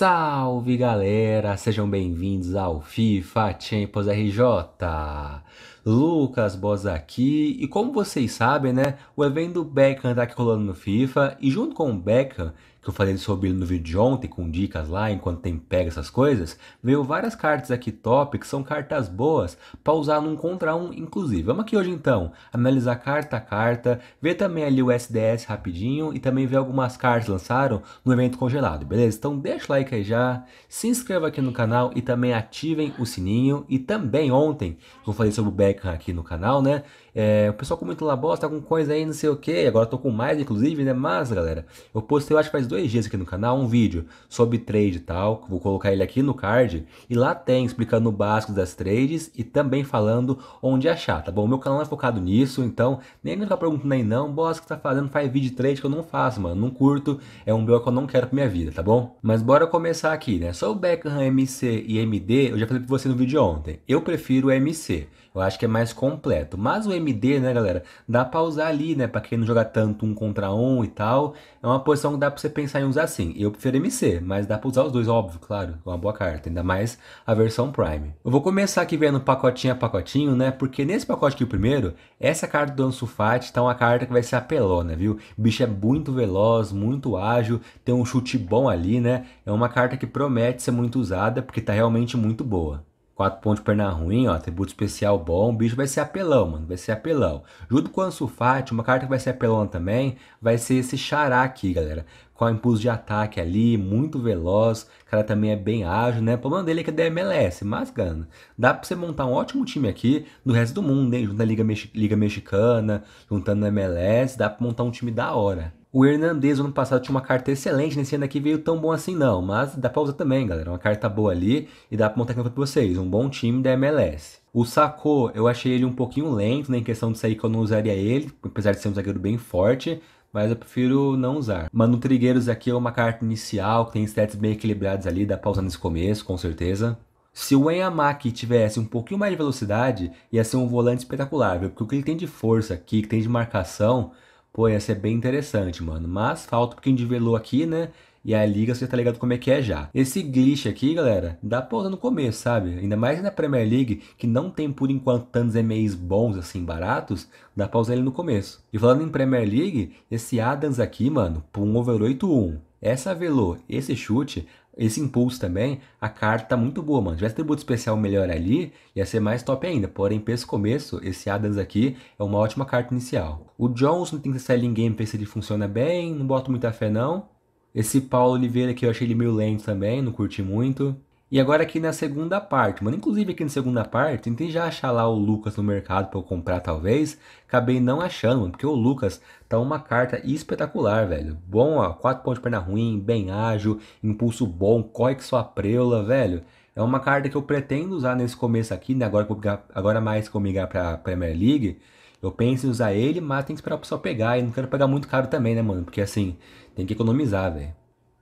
Salve galera, sejam bem-vindos ao FIFA Champions RJ. Lucas Boz aqui. E como vocês sabem, né, o evento do Beckham tá aqui rolando no FIFA e junto com o Beckham, que eu falei sobre ele no vídeo de ontem com dicas lá enquanto tem pega essas coisas, veio várias cartas aqui top que são cartas boas para usar num contra um inclusive. Vamos aqui hoje então analisar carta a carta, ver também ali o SDS rapidinho e também ver algumas cartas lançaram no evento congelado, beleza? Então deixa o like aí já, se inscreva aqui no canal e também ativem o sininho e também ontem eu falei sobre o Beckham aqui no canal, né? É, o pessoal comenta lá, bosta, tá com coisa aí, não sei o que. Agora tô com mais, inclusive, né? Mas, galera, eu postei, eu acho que faz dois dias aqui no canal, um vídeo sobre trade e tal. Vou colocar ele aqui no card. E lá tem explicando o básico das trades e também falando onde achar, tá bom? meu canal é focado nisso, então nem me ficar perguntando aí não, bosta, que tá fazendo, faz vídeo de trade que eu não faço, mano. Não curto, é um bloco que eu não quero pra minha vida, tá bom? Mas bora começar aqui, né? Só o Beckham MC e MD, eu já falei pra você no vídeo ontem. Eu prefiro o MC, eu acho que é mais completo. Mas o AMD, né, galera? Dá pra usar ali, né? Pra quem não joga tanto um contra um e tal. É uma posição que dá pra você pensar em usar sim. Eu prefiro MC, mas dá pra usar os dois, óbvio, claro. É uma boa carta, ainda mais a versão Prime. Eu vou começar aqui vendo pacotinho a pacotinho, né? Porque nesse pacote aqui, o primeiro, essa carta do Ansulfate tá uma carta que vai ser apelona, né, viu? O bicho é muito veloz, muito ágil, tem um chute bom ali, né? É uma carta que promete ser muito usada, porque tá realmente muito boa. 4 pontos, perna ruim, ó, atributo especial bom. O bicho vai ser apelão, mano. Vai ser apelão. Junto com o Ansulfate, uma carta que vai ser apelão também, vai ser esse Xará aqui, galera. Com o impulso de ataque ali, muito veloz. O cara também é bem ágil, né? O problema dele é que é da MLS, mas, cara, dá pra você montar um ótimo time aqui no resto do mundo, hein? Juntando a Liga, Mex Liga Mexicana, juntando a MLS, dá pra montar um time da hora. O Hernandes ano passado tinha uma carta excelente, nesse ano aqui veio tão bom assim não, mas dá pra usar também, galera. Uma carta boa ali e dá pra montar campo pra vocês. Um bom time da MLS. O Sacô, eu achei ele um pouquinho lento, né, em questão de sair que eu não usaria ele, apesar de ser um zagueiro bem forte, mas eu prefiro não usar. Mano Trigueiros aqui é uma carta inicial, que tem stats bem equilibrados ali, dá pra usar nesse começo, com certeza. Se o Enyamaki tivesse um pouquinho mais de velocidade, ia ser um volante espetacular, viu? Porque o que ele tem de força aqui, que tem de marcação, Pô, ia ser bem interessante, mano. Mas falta um pouquinho de velô aqui, né? E a liga você tá ligado como é que é já. Esse glitch aqui, galera, dá pra usar no começo, sabe? Ainda mais na Premier League, que não tem por enquanto tantos emeis bons assim, baratos, dá pra usar ele no começo. E falando em Premier League, esse Adams aqui, mano, por um over 8-1 essa velo, esse chute, esse impulso também, a carta tá muito boa, mano. Se tivesse tributo especial melhor ali, ia ser mais top ainda. Porém, pra esse começo, esse Adams aqui é uma ótima carta inicial. O Johnson tem que ser em game pra ver se ele funciona bem, não boto muita fé não. Esse Paulo Oliveira aqui eu achei ele meio lento também, não curti muito. E agora aqui na segunda parte, mano, inclusive aqui na segunda parte, tentei já achar lá o Lucas no mercado para eu comprar talvez, acabei não achando, mano, porque o Lucas tá uma carta espetacular, velho. Bom, ó, 4 pontos de perna ruim, bem ágil, impulso bom, corre que sua preula, velho. É uma carta que eu pretendo usar nesse começo aqui, né, agora, agora mais que eu migrar pra Premier League, eu penso em usar ele, mas tem que esperar o pessoal pegar, e não quero pegar muito caro também, né, mano, porque assim, tem que economizar, velho.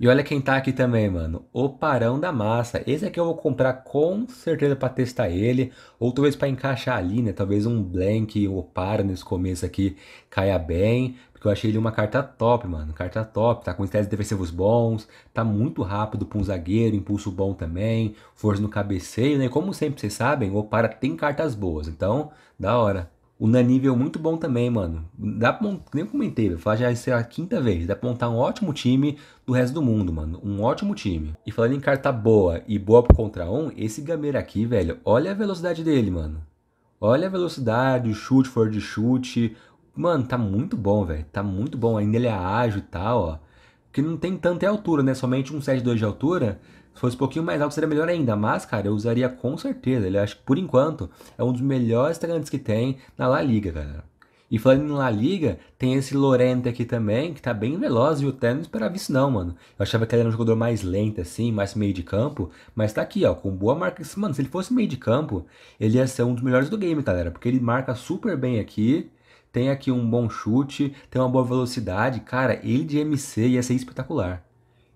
E olha quem tá aqui também, mano. O Parão da Massa. Esse aqui eu vou comprar com certeza para testar ele. Ou talvez para encaixar ali, né? Talvez um Blank ou para nesse começo aqui caia bem. Porque eu achei ele uma carta top, mano. Carta top. Tá com estéticos defensivos bons. Tá muito rápido para um zagueiro. Impulso bom também. Força no cabeceio, né? Como sempre vocês sabem, o Para tem cartas boas. Então, da hora. O Nanível é muito bom também, mano. Dá pra, nem comentei, falar já isso é a quinta vez. Dá pra montar um ótimo time do resto do mundo, mano. Um ótimo time. E falando em carta boa e boa contra um, esse Gameira aqui, velho, olha a velocidade dele, mano. Olha a velocidade, o chute, for de chute. Mano, tá muito bom, velho. Tá muito bom. Ainda ele é ágil e tal, ó. Que não tem tanta é altura, né? Somente um 7-2 de altura. Se fosse um pouquinho mais alto seria melhor ainda, mas, cara, eu usaria com certeza. Ele acho que por enquanto é um dos melhores atacantes que tem na La Liga, galera. E falando em La Liga, tem esse Lorente aqui também, que tá bem veloz, e o Terno não esperava isso não, mano. Eu achava que ele era um jogador mais lento assim, mais meio de campo, mas tá aqui, ó, com boa marca. Mano, se ele fosse meio de campo, ele ia ser um dos melhores do game, galera, porque ele marca super bem aqui, tem aqui um bom chute, tem uma boa velocidade. Cara, ele de MC ia ser espetacular.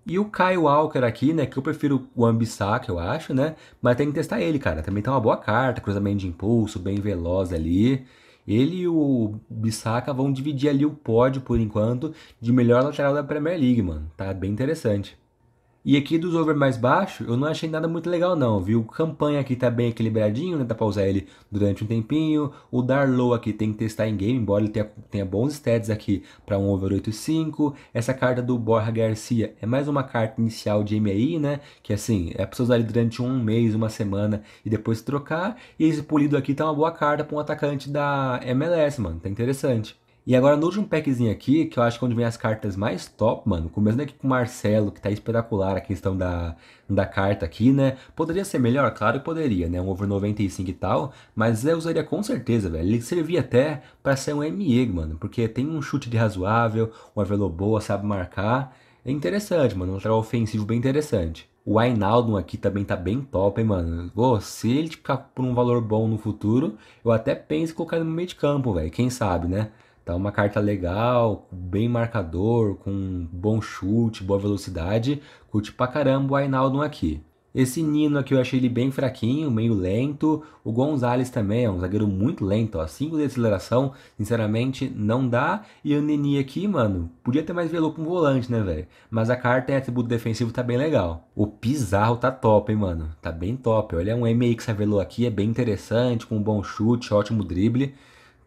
E o Kyle Walker aqui, né, que eu prefiro o Ambisaka, eu acho, né? Mas tem que testar ele, cara. Também tá uma boa carta, cruzamento de impulso, bem veloz ali. Ele e o Bissaka vão dividir ali o pódio, por enquanto, de melhor lateral da Premier League, mano. Tá bem interessante. E aqui dos over mais baixo, eu não achei nada muito legal não, viu? Campanha aqui tá bem equilibradinho, né? Dá pra usar ele durante um tempinho. O Darlow aqui tem que testar em game, embora ele tenha, tenha bons stats aqui para um over 8.5. Essa carta do Borja Garcia é mais uma carta inicial de MI, né? Que assim, é pra usar ele durante um mês, uma semana e depois trocar. E esse polido aqui tá uma boa carta para um atacante da MLS, mano. Tá interessante. E agora no último packzinho aqui, que eu acho que é onde vem as cartas mais top, mano. Começando aqui com o Marcelo, que tá espetacular a questão da, da carta aqui, né? Poderia ser melhor? Claro que poderia, né? Um over 95 e tal, mas eu usaria com certeza, velho. Ele servia até para ser um ME, mano, porque tem um chute de razoável, uma velo boa, sabe marcar. É interessante, mano. Um lateral ofensivo bem interessante. O Aynaldo aqui também tá bem top, hein, mano. Pô, se ele tipo, ficar por um valor bom no futuro, eu até penso em colocar no meio de campo, velho. Quem sabe, né? Tá uma carta legal, bem marcador, com bom chute, boa velocidade. Curte pra caramba o Ainaldo aqui. Esse Nino aqui eu achei ele bem fraquinho, meio lento. O Gonzalez também é um zagueiro muito lento, ó. 5 de aceleração, sinceramente, não dá. E o Nini aqui, mano, podia ter mais velo com o volante, né, velho? Mas a carta em atributo defensivo, tá bem legal. O Pizarro tá top, hein, mano? Tá bem top. Olha, um MX avelou aqui, é bem interessante, com um bom chute, ótimo drible.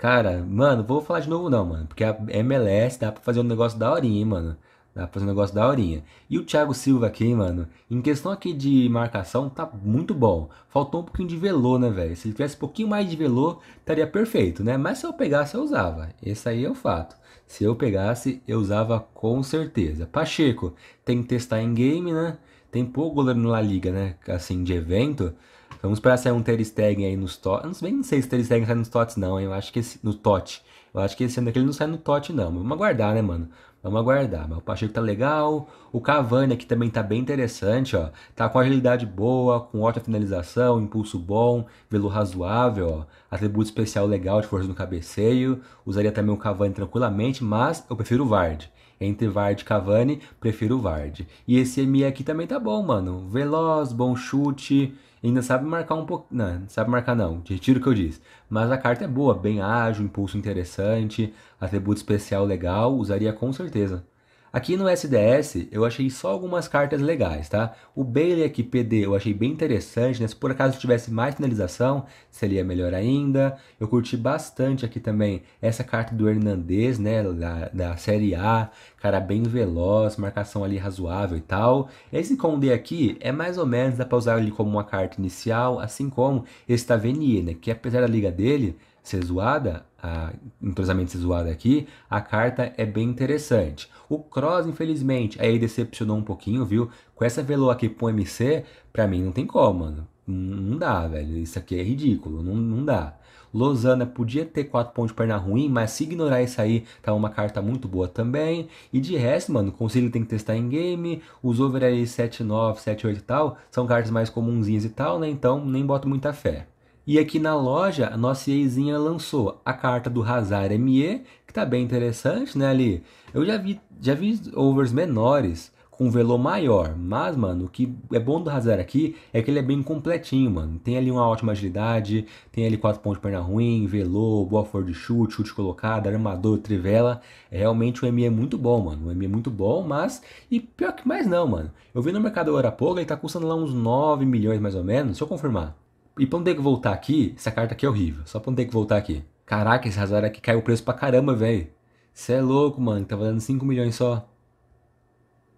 Cara, mano, vou falar de novo não, mano. Porque a MLS dá pra fazer um negócio da horinha, hein, mano. Dá pra fazer um negócio da horinha. E o Thiago Silva aqui, mano. Em questão aqui de marcação, tá muito bom. Faltou um pouquinho de velô, né, velho? Se ele tivesse um pouquinho mais de velô, estaria perfeito, né? Mas se eu pegasse, eu usava. Esse aí é o fato. Se eu pegasse, eu usava com certeza. Pacheco, tem que testar em game, né? Tem pouco goleiro na Liga, né? Assim, de evento. Vamos esperar sair um Ter Stegen aí nos Tots. Não, bem, não sei se Ter Stegen sai nos Tots não, hein? Eu acho que esse... no Tot. Eu acho que esse ano aqui ele não sai no Tot não. Vamos aguardar, né, mano? Vamos aguardar. Mas o Pacheco tá legal. O Cavani aqui também tá bem interessante, ó. Tá com agilidade boa, com ótima finalização, impulso bom, velo razoável, ó. Atributo especial legal de força no cabeceio. Usaria também o Cavani tranquilamente, mas eu prefiro o Vard. Entre Vard e Cavani, prefiro o Vard. E esse MI aqui também tá bom, mano. Veloz, bom chute, ainda sabe marcar um pouco. Não, não sabe marcar não, retiro o que eu disse. Mas a carta é boa, bem ágil, impulso interessante, atributo especial legal, usaria com certeza. Aqui no SDS eu achei só algumas cartas legais, tá? O Bailey aqui PD eu achei bem interessante, né? Se por acaso tivesse mais finalização, seria melhor ainda. Eu curti bastante aqui também essa carta do Hernandes, né? Da, da Série A, cara bem veloz, marcação ali razoável e tal. Esse Condé aqui é mais ou menos, dá pra usar ele como uma carta inicial, assim como esse Tavernier, né? Que apesar da liga dele, ser zoada, a, entrosamento ser zoada aqui, a carta é bem interessante. O Cross, infelizmente, aí decepcionou um pouquinho, viu? Com essa Velo aqui pro MC, pra mim não tem como, mano. Não dá, velho. Isso aqui é ridículo. Não, não dá. Losana podia ter 4 pontos de perna ruim, mas se ignorar isso aí, tá uma carta muito boa também. E de resto, mano, o conselho tem que testar em game. Os over aí 7, 9, 7, 8 e tal, são cartas mais comunzinhas e tal, né? Então nem boto muita fé. E aqui na loja, a nossa EAzinha lançou a carta do Hazard ME, que tá bem interessante, né, ali? Eu já vi, já vi overs menores com velo maior, mas, mano, o que é bom do Hazard aqui é que ele é bem completinho, mano. Tem ali uma ótima agilidade, tem ali 4 pontos de perna ruim, velo, boa força de chute, chute colocado, armador, trivela. É realmente o ME é muito bom, mano. O ME é muito bom, mas... E pior que mais não, mano. Eu vi no mercado agora há pouco, ele tá custando lá uns 9 milhões mais ou menos, deixa eu confirmar. E pra não ter é que voltar aqui, essa carta aqui é horrível. Só pra não ter é que voltar aqui. Caraca, esse Hazard aqui caiu o preço pra caramba, velho. Cê é louco, mano. Tá valendo 5 milhões só.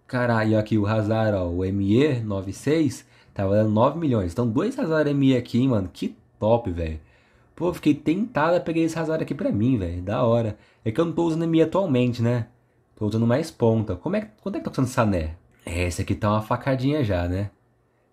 Caralho, aqui o Hazard, ó. O ME 96 tá valendo 9 milhões. Então, dois Hazard ME aqui, hein, mano. Que top, velho. Pô, fiquei tentado a pegar esse Hazard aqui pra mim, velho. Da hora. É que eu não tô usando ME atualmente, né? Tô usando mais ponta. Como é, quanto é que tá custando Sané? É, esse aqui tá uma facadinha já, né?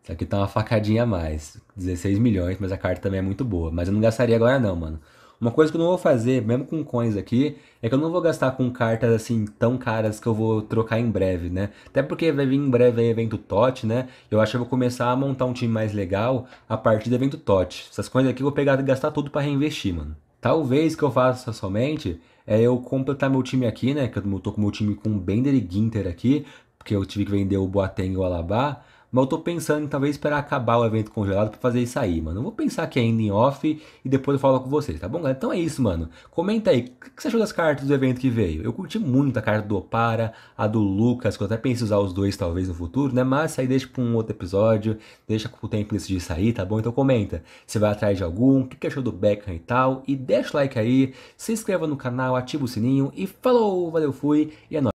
Isso aqui tá uma facadinha a mais. 16 milhões, mas a carta também é muito boa. Mas eu não gastaria agora não, mano. Uma coisa que eu não vou fazer, mesmo com coins aqui, é que eu não vou gastar com cartas assim tão caras que eu vou trocar em breve, né? Até porque vai vir em breve aí evento TOT, né? Eu acho que eu vou começar a montar um time mais legal a partir do evento TOT. Essas coins aqui eu vou pegar e gastar tudo para reinvestir, mano. Talvez que eu faça somente é eu completar meu time aqui, né? Que eu tô com meu time com Bender e Ginter aqui, porque eu tive que vender o Boateng e o Alabá. Mas eu tô pensando em talvez esperar acabar o evento congelado para fazer isso aí, mano. Eu vou pensar aqui ainda em off e depois eu falo com vocês, tá bom, galera? Então é isso, mano. Comenta aí, o que você achou das cartas do evento que veio? Eu curti muito a carta do Opara, a do Lucas, que eu até pensei usar os dois talvez no futuro, né? Mas aí deixa pra um outro episódio, deixa o tempo decidir sair, tá bom? Então comenta. Você vai atrás de algum, o que achou do Beckham e tal. E deixa o like aí, se inscreva no canal, ativa o sininho e falou, valeu, fui e é nóis.